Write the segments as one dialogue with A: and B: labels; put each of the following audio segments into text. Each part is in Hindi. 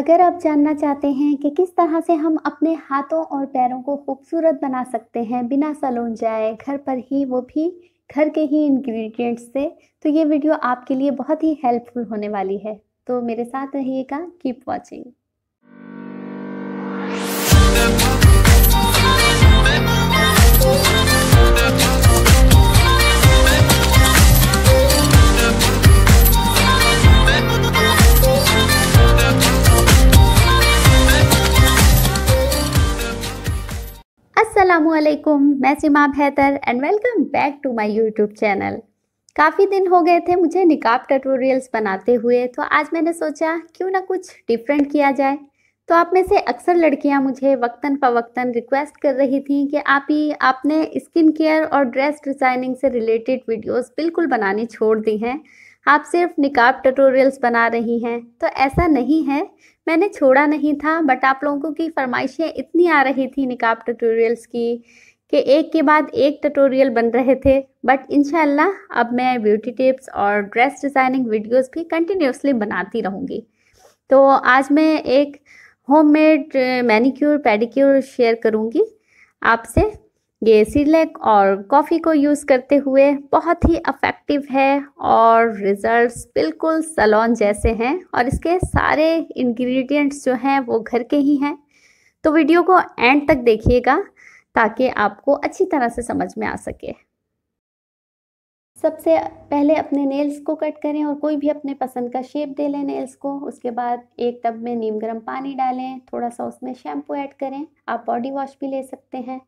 A: अगर आप जानना चाहते हैं कि किस तरह से हम अपने हाथों और पैरों को खूबसूरत बना सकते हैं बिना सैलून जाए घर पर ही वो भी घर के ही इंग्रेडिएंट्स से तो ये वीडियो आपके लिए बहुत ही हेल्पफुल होने वाली है तो मेरे साथ रहिएगा कीप वॉचिंग असलकुम मैं सीमा बेहतर and welcome back to my YouTube channel काफ़ी दिन हो गए थे मुझे निकाब टटोरियल्स बनाते हुए तो आज मैंने सोचा क्यों ना कुछ डिफरेंट किया जाए तो आप में से अक्सर लड़कियां मुझे वक्तन फवक्तन रिक्वेस्ट कर रही थी कि आप ही आपने स्किन केयर और ड्रेस डिज़ाइनिंग से रिलेटेड वीडियोस बिल्कुल बनानी छोड़ दी हैं आप सिर्फ निकाब ट्यूटोरियल्स बना रही हैं तो ऐसा नहीं है मैंने छोड़ा नहीं था बट आप लोगों की फरमाइशें इतनी आ रही थी निकाब ट्यूटोरियल्स की कि एक के बाद एक ट्यूटोरियल बन रहे थे बट इन अब मैं ब्यूटी टिप्स और ड्रेस डिज़ाइनिंग वीडियोस भी कंटिन्यूसली बनाती रहूँगी तो आज मैं एक होममेड मैनीक्योर पेडिक्योर शेयर करूँगी आपसे ये सीलेक और कॉफ़ी को यूज़ करते हुए बहुत ही अफेक्टिव है और रिजल्ट्स बिल्कुल सलोन जैसे हैं और इसके सारे इंग्रेडिएंट्स जो हैं वो घर के ही हैं तो वीडियो को एंड तक देखिएगा ताकि आपको अच्छी तरह से समझ में आ सके सबसे पहले अपने नेल्स को कट करें और कोई भी अपने पसंद का शेप दे लें नेल्स को उसके बाद एक टब में नीम गर्म पानी डालें थोड़ा सा उसमें शैम्पू ऐड करें आप बॉडी वॉश भी ले सकते हैं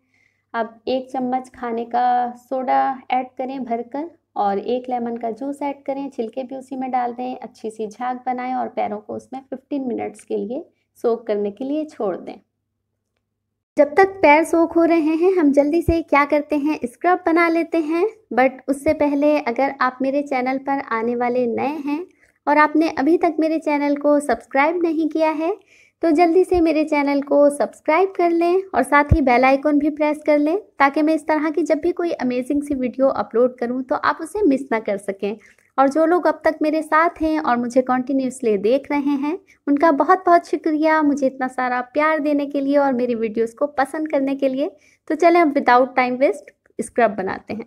A: अब एक चम्मच खाने का सोडा ऐड करें भरकर और एक लेमन का जूस ऐड करें छिलके भी उसी में डाल दें अच्छी सी झाग बनाएं और पैरों को उसमें 15 मिनट्स के लिए सोख करने के लिए छोड़ दें जब तक पैर सोख हो रहे हैं हम जल्दी से क्या करते हैं स्क्रब बना लेते हैं बट उससे पहले अगर आप मेरे चैनल पर आने वाले नए हैं और आपने अभी तक मेरे चैनल को सब्सक्राइब नहीं किया है तो जल्दी से मेरे चैनल को सब्सक्राइब कर लें और साथ ही बेल आइकन भी प्रेस कर लें ताकि मैं इस तरह की जब भी कोई अमेजिंग सी वीडियो अपलोड करूं तो आप उसे मिस ना कर सकें और जो लोग अब तक मेरे साथ हैं और मुझे कॉन्टीन्यूसली देख रहे हैं उनका बहुत बहुत शुक्रिया मुझे इतना सारा प्यार देने के लिए और मेरी वीडियोज़ को पसंद करने के लिए तो चलें अब विदाउट टाइम वेस्ट स्क्रब बनाते हैं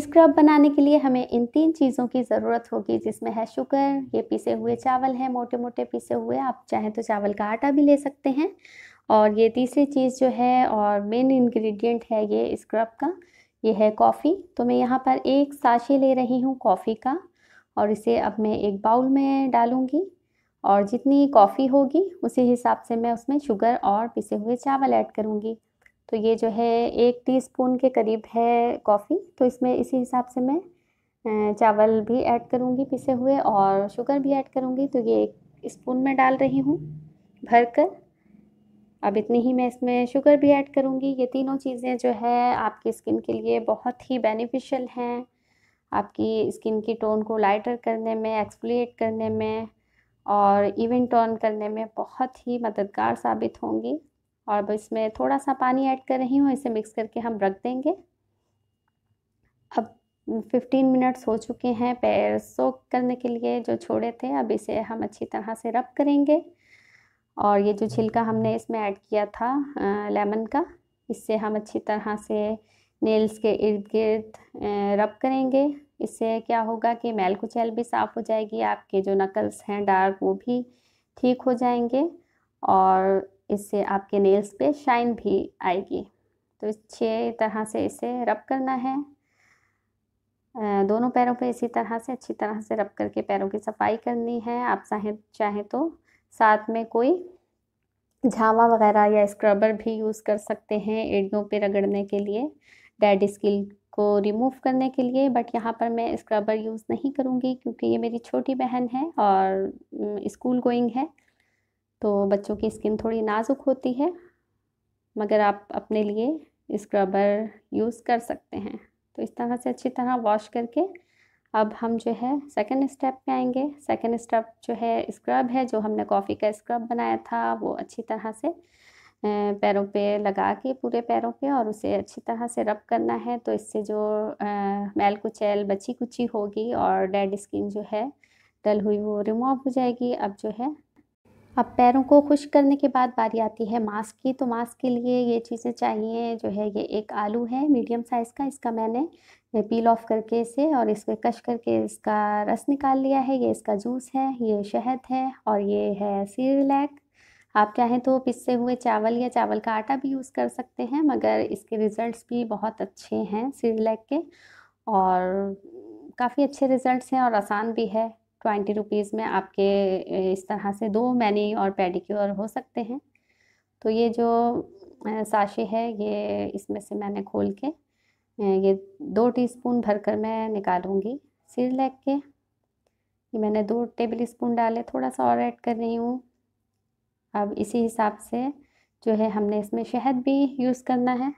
A: स्क्रब बनाने के लिए हमें इन तीन चीज़ों की ज़रूरत होगी जिसमें है शुगर ये पीसे हुए चावल हैं मोटे मोटे पीसे हुए आप चाहें तो चावल का आटा भी ले सकते हैं और ये तीसरी चीज़ जो है और मेन इंग्रेडिएंट है ये स्क्रब का ये है कॉफ़ी तो मैं यहाँ पर एक साशी ले रही हूँ कॉफ़ी का और इसे अब मैं एक बाउल में डालूँगी और जितनी कॉफ़ी होगी उसी हिसाब से मैं उसमें शुगर और पिसे हुए चावल ऐड करूँगी तो ये जो है एक टीस्पून के करीब है कॉफ़ी तो इसमें इसी हिसाब से मैं चावल भी ऐड करूँगी पिसे हुए और शुगर भी ऐड करूँगी तो ये एक स्पून में डाल रही हूँ भर कर अब इतनी ही मैं इसमें शुगर भी ऐड करूँगी ये तीनों चीज़ें जो है आपकी स्किन के लिए बहुत ही बेनिफिशियल हैं आपकी स्किन की टोन को लाइटर करने में एक्सफोलिएट करने में और इवन टोन करने में बहुत ही मददगार साबित होंगी और अब इसमें थोड़ा सा पानी ऐड कर रही हूँ इसे मिक्स करके हम रख देंगे अब 15 मिनट्स हो चुके हैं पैर सोक करने के लिए जो छोड़े थे अब इसे हम अच्छी तरह से रब करेंगे और ये जो छिलका हमने इसमें ऐड किया था लेमन का इससे हम अच्छी तरह से नेल्स के इर्द गिर्द रब करेंगे इससे क्या होगा कि मैल कुचैल भी साफ़ हो जाएगी आपके जो नकल्स हैं डार्क वो भी ठीक हो जाएंगे और इससे आपके नेल्स पे शाइन भी आएगी तो अच्छे तरह से इसे रब करना है दोनों पैरों पे इसी तरह से अच्छी तरह से रब करके पैरों की सफाई करनी है आप चाहे चाहे तो साथ में कोई झावा वगैरह या स्क्रबर भी यूज़ कर सकते हैं एडियों पे रगड़ने के लिए डेड स्किल को रिमूव करने के लिए बट यहाँ पर मैं स्क्रबर यूज़ नहीं करूँगी क्योंकि ये मेरी छोटी बहन है और स्कूल गोइंग है तो बच्चों की स्किन थोड़ी नाजुक होती है मगर आप अपने लिए स्क्रबर यूज़ कर सकते हैं तो इस तरह से अच्छी तरह वॉश करके अब हम जो है सेकंड स्टेप पे आएंगे सेकंड स्टेप जो है स्क्रब है जो हमने कॉफ़ी का स्क्रब बनाया था वो अच्छी तरह से पैरों पे लगा के पूरे पैरों पे और उसे अच्छी तरह से रब करना है तो इससे जो मैल कुचैल बची कुची होगी और डेड स्किन जो है डल हुई वो रिमूव हो जाएगी अब जो है अब पैरों को खुश करने के बाद बारी आती है मास्क की तो मास्क के लिए ये चीज़ें चाहिए जो है ये एक आलू है मीडियम साइज़ का इसका मैंने पील ऑफ करके इसे और इसको कश करके इसका रस निकाल लिया है ये इसका जूस है ये शहद है और ये है सीरलैक आप चाहें तो पिसे हुए चावल या चावल का आटा भी यूज़ कर सकते हैं मगर इसके रिज़ल्ट भी बहुत अच्छे हैं सीरलैक के और काफ़ी अच्छे रिज़ल्ट हैं और आसान भी है ट्वेंटी रुपीज़ में आपके इस तरह से दो मैनी और पेडिक्योर हो सकते हैं तो ये जो साशी है ये इसमें से मैंने खोल के ये दो टीस्पून भरकर मैं निकालूंगी सिर लग के ये मैंने दो टेबल स्पून डाले थोड़ा सा और ऐड कर रही हूँ अब इसी हिसाब से जो है हमने इसमें शहद भी यूज़ करना है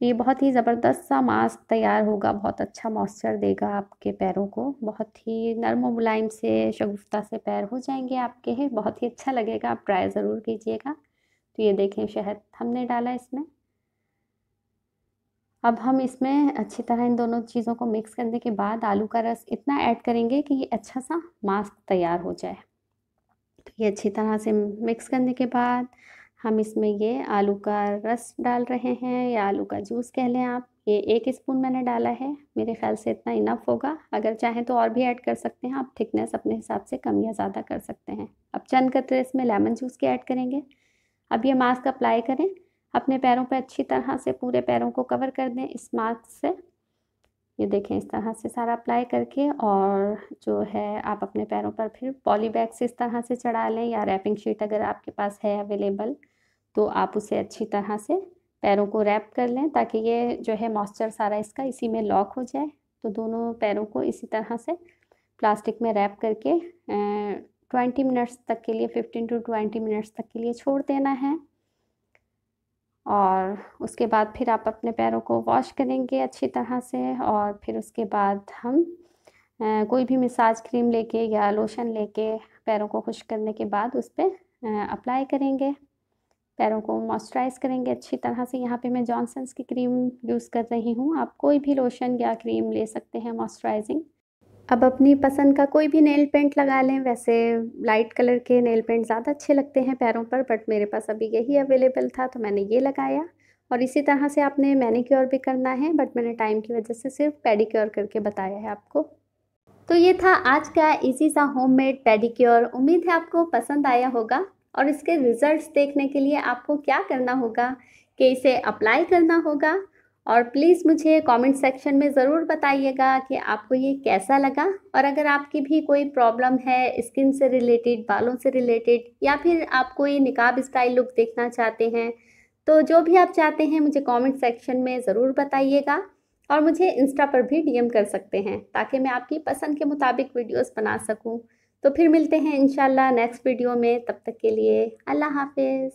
A: तो ये बहुत ही ज़बरदस्त सा मास्क तैयार होगा बहुत अच्छा मॉइस्चर देगा आपके पैरों को बहुत ही नरम मुलायम से शगुफ्ता से पैर हो जाएंगे आपके हैं बहुत ही अच्छा लगेगा आप ट्राई ज़रूर कीजिएगा तो ये देखें शहद हमने डाला इसमें अब हम इसमें अच्छी तरह इन दोनों चीज़ों को मिक्स करने के बाद आलू का रस इतना ऐड करेंगे कि ये अच्छा सा मास्क तैयार हो जाए तो ये अच्छी तरह से मिक्स करने के बाद हम इसमें ये आलू का रस डाल रहे हैं या आलू का जूस कह लें आप ये एक स्पून मैंने डाला है मेरे ख्याल से इतना इनफ होगा अगर चाहें तो और भी ऐड कर सकते हैं आप थिकनेस अपने हिसाब से कम या ज़्यादा कर सकते हैं अब चंद कतरे इसमें लेमन जूस के ऐड करेंगे अब ये मास्क अप्लाई करें अपने पैरों पर अच्छी तरह से पूरे पैरों को कवर कर दें इस मास्क से ये देखें इस तरह से सारा अप्लाई करके और जो है आप अपने पैरों पर फिर पॉली बैग से इस तरह से चढ़ा लें या रैपिंग शीट अगर आपके पास है अवेलेबल तो आप उसे अच्छी तरह से पैरों को रैप कर लें ताकि ये जो है मॉइस्चर सारा इसका इसी में लॉक हो जाए तो दोनों पैरों को इसी तरह से प्लास्टिक में रैप करके ट्वेंटी मिनट्स तक के लिए फिफ्टीन टू ट्वेंटी मिनट्स तक के लिए छोड़ देना है और उसके बाद फिर आप अपने पैरों को वॉश करेंगे अच्छी तरह से और फिर उसके बाद हम कोई भी मिसाज क्रीम लेके या लोशन लेके पैरों को खुश करने के बाद उस पर अप्लाई करेंगे पैरों को मॉइस्चराइज़ करेंगे अच्छी तरह से यहाँ पे मैं जॉनसन्स की क्रीम यूज़ कर रही हूँ आप कोई भी लोशन या क्रीम ले सकते हैं मॉइस्चराइजिंग अब अपनी पसंद का कोई भी नेल पेंट लगा लें वैसे लाइट कलर के नेल पेंट ज़्यादा अच्छे लगते हैं पैरों पर बट मेरे पास अभी यही अवेलेबल था तो मैंने ये लगाया और इसी तरह से आपने क्योर भी करना है बट मैंने टाइम की वजह से सिर्फ पेडिक्योर करके बताया है आपको तो ये था आज का इजी सा होममेड पेडिक्योर उम्मीद है आपको पसंद आया होगा और इसके रिजल्ट्स देखने के लिए आपको क्या करना होगा कि इसे अप्लाई करना होगा और प्लीज़ मुझे कमेंट सेक्शन में ज़रूर बताइएगा कि आपको ये कैसा लगा और अगर आपकी भी कोई प्रॉब्लम है स्किन से रिलेटेड बालों से रिलेटेड या फिर आप कोई निकाब स्टाइल लुक देखना चाहते हैं तो जो भी आप चाहते हैं मुझे कमेंट सेक्शन में ज़रूर बताइएगा और मुझे इंस्टा पर भी डीएम कर सकते हैं ताकि मैं आपकी पसंद के मुताबिक वीडियोज़ बना सकूँ तो फिर मिलते हैं इन नेक्स्ट वीडियो में तब तक के लिए अल्लाह हाफिज़